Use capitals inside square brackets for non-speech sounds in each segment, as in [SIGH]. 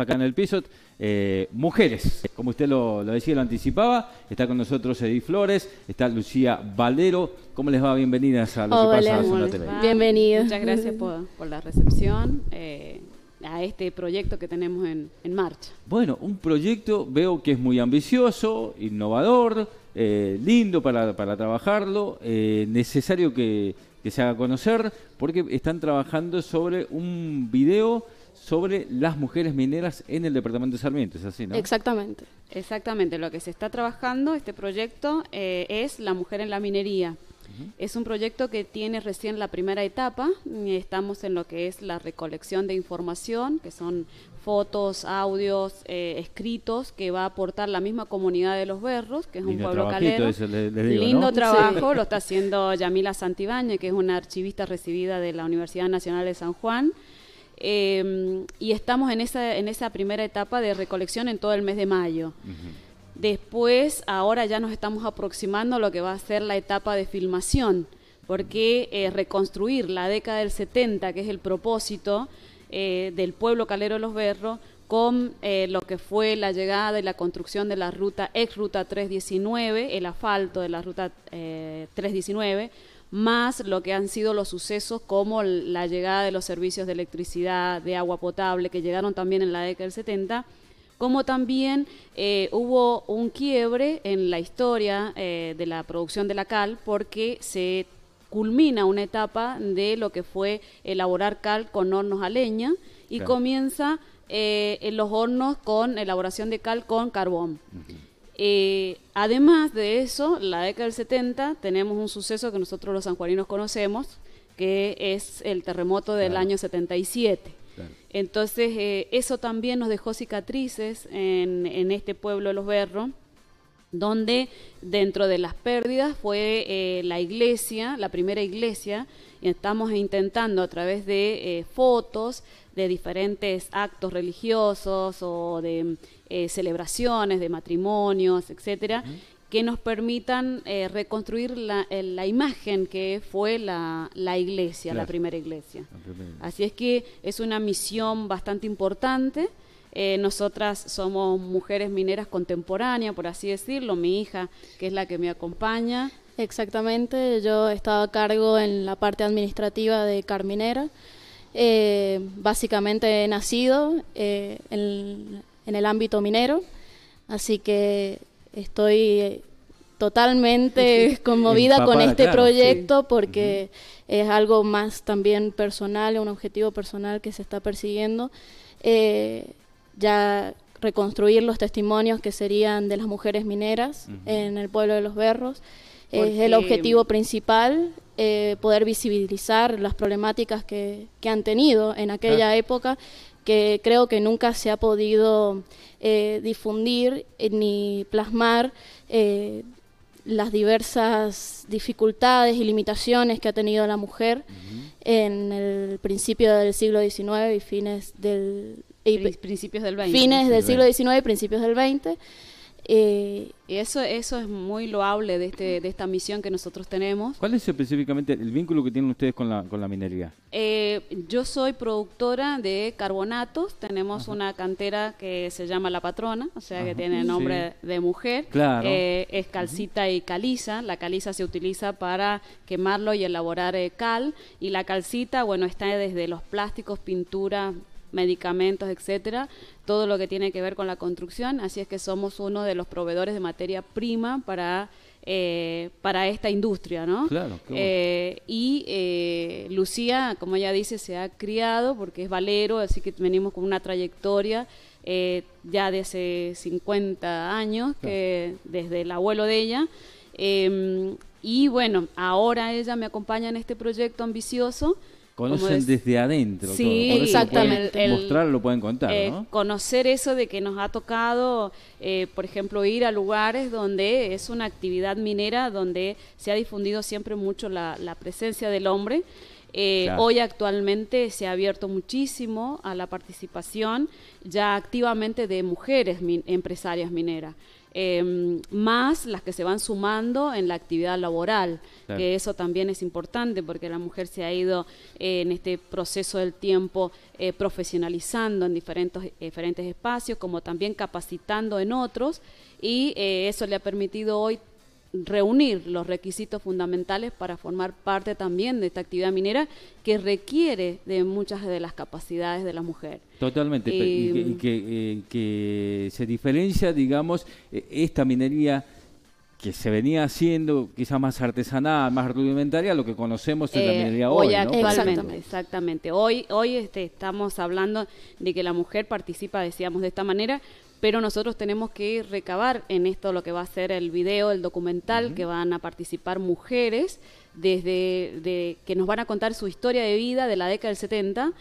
Acá en el piso, eh, mujeres, como usted lo, decía, lo anticipaba, está con nosotros Edith Flores, está Lucía Valero. ¿Cómo les va? Bienvenidas a lo que pasa en la Bienvenidos. Muchas gracias por, la recepción. Eh, a este proyecto que tenemos en, marcha. Bueno, un proyecto veo que es muy ambicioso, innovador, eh, lindo para, trabajarlo, necesario que, que se haga conocer, porque están trabajando sobre un video sobre las mujeres mineras en el departamento de Sarmiento, ¿es así, no? Exactamente. Exactamente, lo que se está trabajando, este proyecto, eh, es la mujer en la minería. Es un proyecto que tiene recién la primera etapa, estamos en lo que es la recolección de información, que son fotos, audios, eh, escritos que va a aportar la misma comunidad de Los Berros, que es un pueblo calero. Lindo [LAUGHS] trabajo, lo está haciendo Yamila Santibáñez, que es una archivista recibida de la Universidad Nacional de San Juan. Em, y estamos en esa, en esa primera etapa de recolección en todo el mes de mayo. Después, ahora ya nos estamos aproximando a lo que va a ser la etapa de filmación, porque eh, reconstruir la década del 70, que es el propósito eh, del pueblo calero de los Berros, con eh, lo que fue la llegada y la construcción de la ruta ex ruta 319, el asfalto de la ruta 319, más lo que han sido los sucesos como la llegada de los servicios de electricidad, de agua potable, que llegaron también en la década del 70, como también eh, hubo un quiebre en la historia eh, de la producción de la cal porque se culmina una etapa de lo que fue elaborar cal con hornos a leña y comienza eh, en los hornos con elaboración de cal con carbón. Eh, además de eso, la década del 70 tenemos un suceso que nosotros los sanjuaninos conocemos, que es el terremoto del año 77. Entonces, eh, eso también nos dejó cicatrices en, este pueblo de Los Berros, donde dentro de las pérdidas fue eh, la iglesia, la primera iglesia, y estamos intentando a través de fotos, de diferentes actos religiosos o de eh, celebraciones, de matrimonios, etcétera, que nos permitan eh, reconstruir eh, la, imagen que fue la, iglesia, la primera iglesia. Así es que es una misión bastante importante. nosotras somos mujeres mineras contemporáneas, por así decirlo. Mi hija, que es la que me acompaña. Exactamente, yo estaba a cargo en la parte administrativa de Carminera. básicamente he nacido en, en el ámbito minero. Así que estoy totalmente [LAUGHS] [LAUGHS] conmovida con este proyecto porque es algo más también personal, un objetivo personal que se está persiguiendo. Eh, ya reconstruir los testimonios que serían de las mujeres mineras en el pueblo de Los Berros. Es el objetivo principal, eh, poder visibilizar las problemáticas que, han tenido en aquella época que creo que nunca se ha podido eh, difundir ni plasmar eh, las diversas dificultades y limitaciones que ha tenido la mujer en el principio del siglo XIX y fines del... principios del Fines del siglo XIX y principios del XX. Eh, eso, eso es muy loable de, este, de esta misión que nosotros tenemos. ¿Cuál es específicamente el vínculo que tienen ustedes con la, minería? Eh, yo soy productora de carbonatos, tenemos una cantera que se llama La Patrona, o sea que tiene nombre de mujer, claro. Eh, es calcita y caliza, la caliza se utiliza para quemarlo y elaborar eh, cal, y la calcita, bueno, está desde los plásticos, pintura medicamentos, etcétera, todo lo que tiene que ver con la construcción. Así es que somos uno de los proveedores de materia prima para eh, para esta industria, ¿no? Eh, y eh, Lucía, como ella dice, se ha criado porque es valero, así que venimos con una trayectoria ya de hace 50 años, desde el abuelo de ella. Em, y bueno, ahora ella me acompaña en este proyecto ambicioso Conocen desde adentro. lo pueden mostrar lo pueden contar. Eh, conocer eso de que nos ha tocado, eh, por ejemplo, ir a lugares donde es una actividad minera, donde se ha difundido siempre mucho la, presencia del hombre. Eh, hoy actualmente se ha abierto muchísimo a la participación ya activamente de mujeres empresarias mineras. Em, más las que se van sumando en la actividad laboral, que eso también es importante porque la mujer se ha ido eh, en este proceso del tiempo eh, profesionalizando en diferentes, eh, diferentes espacios, como también capacitando en otros, y eso le ha permitido hoy reunir los requisitos fundamentales para formar parte también de esta actividad minera que requiere de muchas de las capacidades de la mujer. Totalmente, y, que, em, eh, que, se diferencia, digamos, e, esta minería que se venía haciendo quizás más artesanal, más rudimentaria, lo que conocemos de la eh, minería hoy. hoy ¿no? Exactamente, exactamente. Hoy, hoy este, estamos hablando de que la mujer participa, decíamos, de esta manera, pero nosotros tenemos que recabar en esto lo que va a ser el video, el documental, que van a participar mujeres desde que nos van a contar su historia de vida de la década del 70.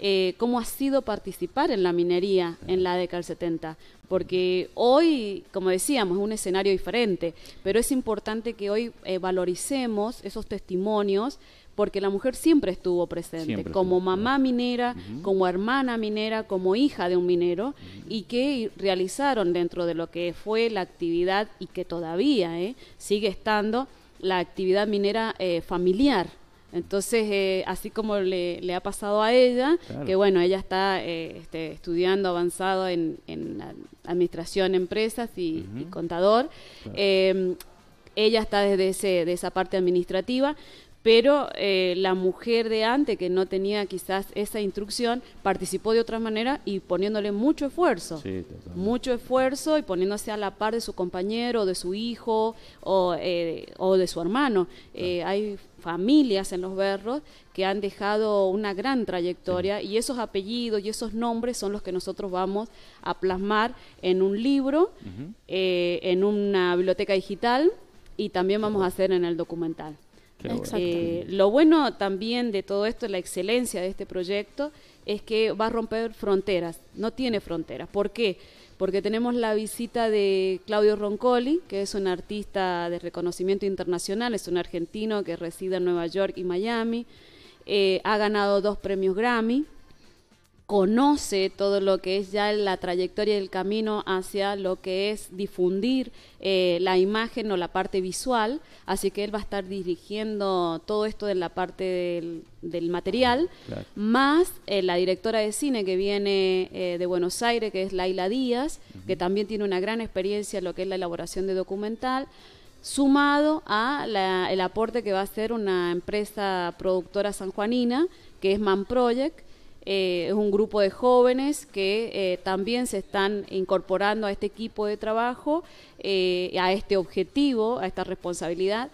Eh, cómo ha sido participar en la minería en la década del 70. Porque hoy, como decíamos, es un escenario diferente, pero es importante que hoy eh, valoricemos esos testimonios porque la mujer siempre estuvo presente, como mamá minera, como hermana minera, como hija de un minero, y que realizaron dentro de lo que fue la actividad y que todavía eh, sigue estando la actividad minera eh, familiar. Entonces, eh, así como le, ha pasado a ella, que bueno, ella está este, estudiando avanzado en, administración, empresas y, contador, ella está desde ese, de esa parte administrativa, pero eh, la mujer de antes que no tenía quizás esa instrucción participó de otra manera y poniéndole mucho esfuerzo, mucho esfuerzo y poniéndose a la par de su compañero, de su hijo o, eh, de su hermano. Eh, hay familias en los berros que han dejado una gran trayectoria y esos apellidos y esos nombres son los que nosotros vamos a plasmar en un libro, en una biblioteca digital y también vamos a hacer en el documental. Eh, lo bueno también de todo esto, la excelencia de este proyecto, es que va a romper fronteras, no tiene fronteras. ¿Por qué? Porque tenemos la visita de Claudio Roncoli, que es un artista de reconocimiento internacional, es un argentino que reside en Nueva York y Miami, eh, ha ganado dos premios Grammy, conoce todo lo que es ya la trayectoria y el camino hacia lo que es difundir eh, la imagen o la parte visual, así que él va a estar dirigiendo todo esto de la parte del, material, más eh, la directora de cine que viene eh, de Buenos Aires, que es Laila Díaz, que también tiene una gran experiencia en lo que es la elaboración de documental sumado a el aporte que va a hacer una empresa productora sanjuanina, que es Man Project, eh, es un grupo de jóvenes que eh, también se están incorporando a este equipo de trabajo, eh, a este objetivo, a esta responsabilidad.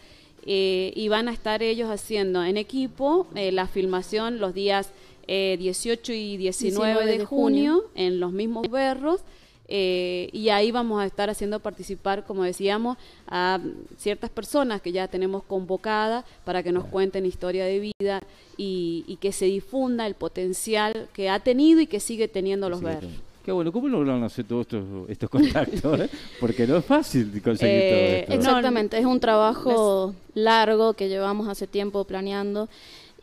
y van a estar ellos haciendo en equipo la filmación los días 18 y 19, de, junio, junio en los mismos berros. Eh, y ahí vamos a estar haciendo participar, como decíamos, a ciertas personas que ya tenemos convocadas para que nos cuenten historia de vida y, que se difunda el potencial que ha tenido y que sigue teniendo los verdes. Qué bueno, ¿cómo lograron hacer todos estos, contactos? Eh? [LAUGHS] Porque no es fácil conseguir eh, todo esto. Exactamente, es un trabajo largo que llevamos hace tiempo planeando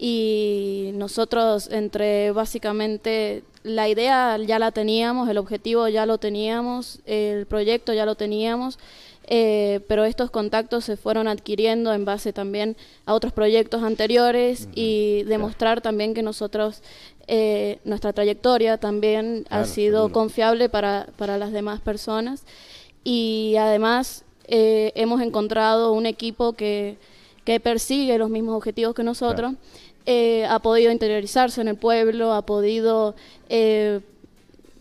y nosotros entre básicamente la idea ya la teníamos, el objetivo ya lo teníamos, el proyecto ya lo teníamos, eh, pero estos contactos se fueron adquiriendo en base también a otros proyectos anteriores y demostrar también que nosotros, eh, nuestra trayectoria también ha sido confiable para, las demás personas y además eh, hemos encontrado un equipo que, que persigue los mismos objetivos que nosotros. Eh, ha podido interiorizarse en el pueblo, ha podido eh,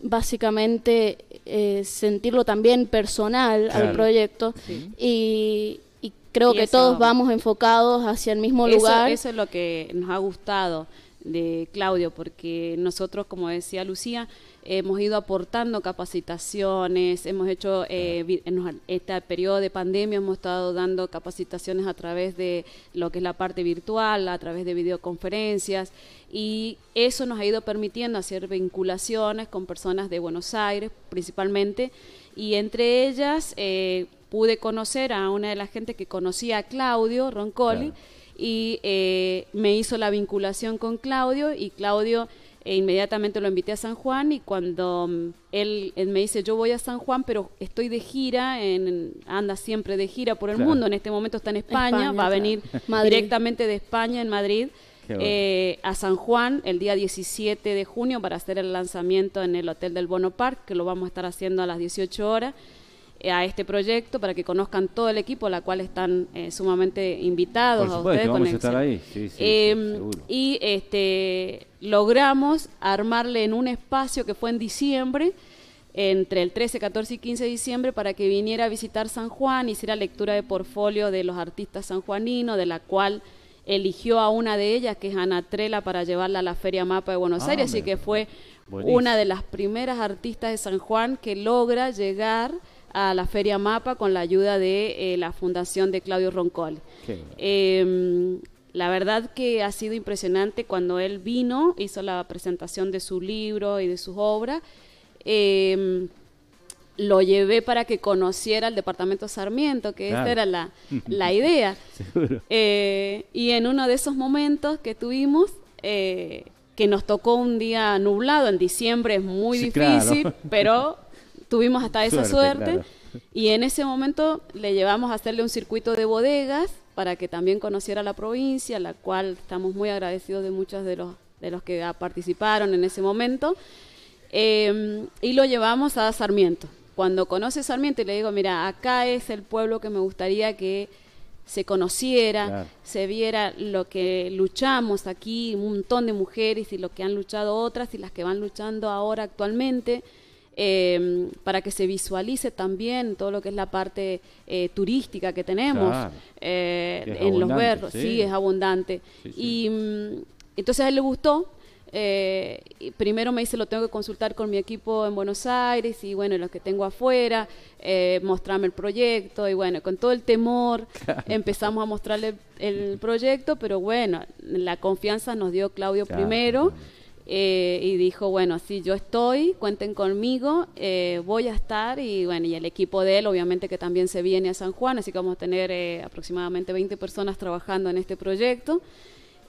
básicamente eh, sentirlo también personal al proyecto y, creo que todos vamos enfocados hacia el mismo lugar. Eso es lo que nos ha gustado, de Claudio, porque nosotros, como decía Lucía, hemos ido aportando capacitaciones, hemos hecho, eh, en este periodo de pandemia hemos estado dando capacitaciones a través de lo que es la parte virtual, a través de videoconferencias, y eso nos ha ido permitiendo hacer vinculaciones con personas de Buenos Aires principalmente, y entre ellas eh, pude conocer a una de las gente que conocía a Claudio Roncoli y eh, me hizo la vinculación con Claudio y Claudio eh, inmediatamente lo invité a San Juan y cuando mm, él, me dice yo voy a San Juan pero estoy de gira en, anda siempre de gira por el mundo en este momento está en España, va a venir directamente de España en Madrid eh, a San Juan el día 17 de junio para hacer el lanzamiento en el Hotel del Bono Park que lo vamos a estar haciendo a las 18 horas eh, a este proyecto para que conozcan todo el equipo, la cual están eh, sumamente invitados ustedes. Vamos em, Y este, logramos armarle en un espacio que fue en diciembre, entre el 13, 14 y 15 de diciembre, para que viniera a visitar San Juan, hiciera lectura de portfolio de los artistas sanjuaninos, de la cual eligió a una de ellas, que es Ana Trela, para llevarla a la Feria Mapa de Buenos ah, Aires, y así que fue una de las primeras artistas de San Juan que logra llegar a la Feria Mapa con la ayuda de eh, la Fundación de Claudio Roncol. Em, la verdad que ha sido impresionante cuando él vino, hizo la presentación de su libro y de sus obras. Em, lo llevé para que conociera el departamento Sarmiento, que esta era la, [LAUGHS] idea. Eh, y en uno de esos momentos que tuvimos, eh, que nos tocó un día nublado, en diciembre es muy difícil, pero [LAUGHS] Tuvimos hasta esa suerte. Y en ese momento le llevamos a hacerle un circuito de bodegas para que también conociera la provincia, la cual estamos muy agradecidos de muchos de los, de los que participaron en ese momento. Em, y lo llevamos a Sarmiento. Cuando conoce Sarmiento y le digo, mira, acá es el pueblo que me gustaría que se conociera, se viera lo que luchamos aquí, un montón de mujeres y lo que han luchado otras y las que van luchando ahora actualmente eh, para que se visualice también todo lo que es la parte eh, turística que tenemos eh, en los berros, sí. es abundante. Y mm, entonces a él le gustó. Eh, primero me dice, lo tengo que consultar con mi equipo en Buenos Aires y bueno, los que tengo afuera, mostrarme el proyecto y bueno, con todo el temor [LAUGHS] empezamos a mostrarle el proyecto, pero bueno, la confianza nos dio Claudio primero. Eh, y dijo, bueno, así yo estoy, cuenten conmigo, eh, voy a estar y bueno, y el equipo de él obviamente que también se viene a San Juan, así que vamos a tener eh, aproximadamente 20 personas trabajando en este proyecto.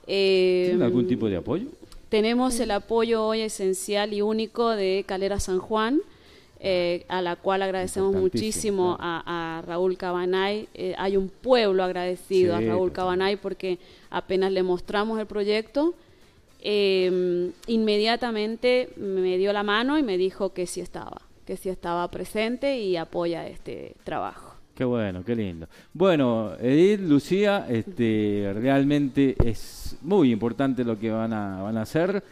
¿Tienen algún tipo de apoyo? Tenemos el apoyo hoy esencial y único de Calera San Juan. a la cual agradecemos muchísimo a, Raúl Cabanay. hay un pueblo agradecido a Raúl Cabanay porque apenas le mostramos el proyecto, Em, inmediatamente me dio la mano y me dijo que sí estaba, que sí estaba presente y apoya este trabajo. Qué bueno, qué lindo. Bueno, Edith, Lucía, este, realmente es muy importante lo que van a hacer.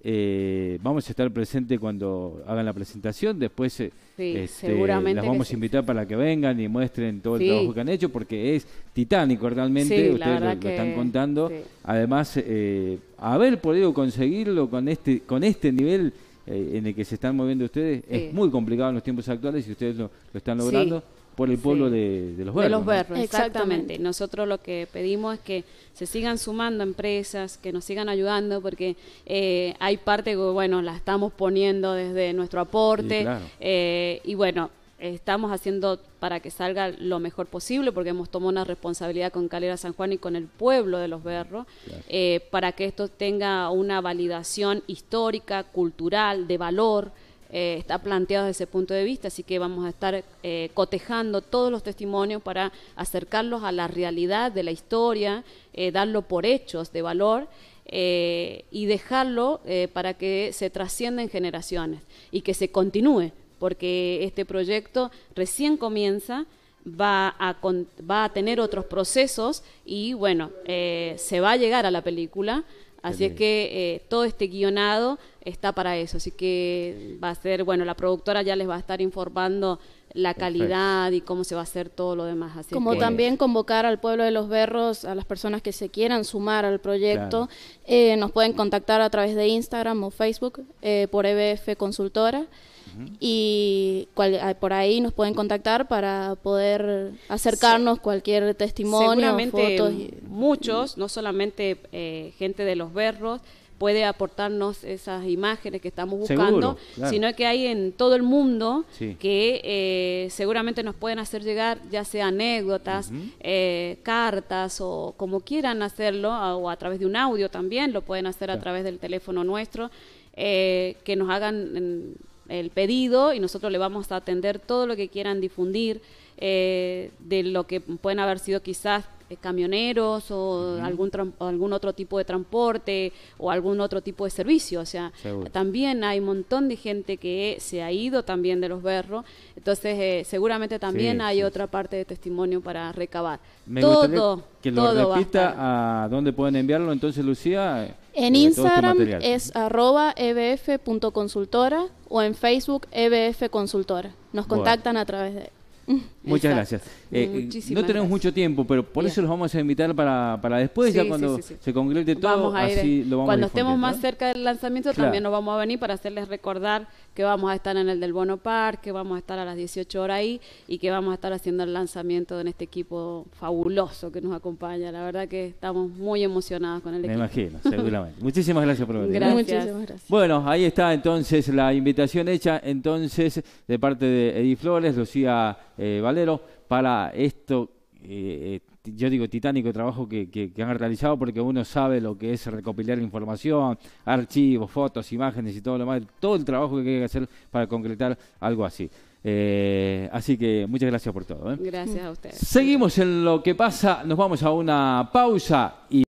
Eh, vamos a estar presente cuando hagan la presentación. Después eh, sí, este, las vamos a invitar para que vengan y muestren todo el trabajo que han hecho, porque es titánico realmente. Ustedes lo, están contando. Además, eh, haber podido conseguirlo con este, con este nivel en el que se están moviendo ustedes es muy complicado en los tiempos actuales y ustedes lo están logrando por el pueblo de, los Berros. De los Berros, exactamente. Nosotros lo que pedimos es que se sigan sumando empresas, que nos sigan ayudando, porque eh, hay parte que, bueno, la estamos poniendo desde nuestro aporte. Eh, y bueno, estamos haciendo para que salga lo mejor posible, porque hemos tomado una responsabilidad con Calera San Juan y con el pueblo de los Berros, eh, para que esto tenga una validación histórica, cultural, de valor. Eh, está planteado desde ese punto de vista, así que vamos a estar eh, cotejando todos los testimonios para acercarlos a la realidad de la historia, eh, darlo por hechos de valor. y dejarlo para que se trascienda en generaciones y que se continúe, porque este proyecto recién comienza, va a tener otros procesos y bueno, se va a llegar a la película, Así es que eh, todo este guionado está para eso. Así que va a ser, bueno, la productora ya les va a estar informando la calidad y cómo se va a hacer todo lo demás. Como también convocar al pueblo de los berros, a las personas que se quieran sumar al proyecto, eh, nos pueden contactar a través de Instagram o Facebook eh, por EBF Consultora. Y ah, por ahí nos pueden contactar para poder acercarnos cualquier testimonio. fotos muchos, no solamente eh, gente de los berros, puede aportarnos esas imágenes que estamos buscando, sino que hay en todo el mundo que eh, seguramente nos pueden hacer llegar ya sea anécdotas, eh, cartas o como quieran hacerlo, o a través de un audio también, lo pueden hacer a través del teléfono nuestro, que nos hagan el pedido y nosotros le vamos a atender todo lo que quieran difundir eh, de lo que pueden haber sido quizás eh, camioneros o algún algún otro tipo de transporte o algún otro tipo de servicio. O sea, también hay un montón de gente que se ha ido también de los berros. Entonces, eh, seguramente también hay otra parte de testimonio para recabar. todo, que lo a dónde pueden enviarlo. Entonces, Lucía. En este Instagram es arroba ebf.consultora o en Facebook ebf consultora. Nos contactan a través de Muchas gracias. Eh, eh, no tenemos mucho tiempo, pero por eso los vamos a invitar para, para después, ya cuando se concrete todo, así lo vamos Cuando estemos más cerca del lanzamiento también nos vamos a venir para hacerles recordar que vamos a estar en el del Bono Park, que vamos a estar a las 18 horas ahí y que vamos a estar haciendo el lanzamiento en este equipo fabuloso que nos acompaña. La verdad que estamos muy emocionados con el equipo. Me imagino, seguramente. Muchísimas gracias por venir. gracias. Bueno, ahí está entonces la invitación hecha entonces de parte de Edith Flores, Lucía eh, Valero, para esto eh, eh, yo digo titánico trabajo que, han realizado porque uno sabe lo que es recopilar información, archivos, fotos, imágenes y todo lo más, todo el trabajo que hay que hacer para concretar algo así. Eh, así que muchas gracias por todo. Gracias a ustedes. Seguimos en lo que pasa, nos vamos a una pausa y...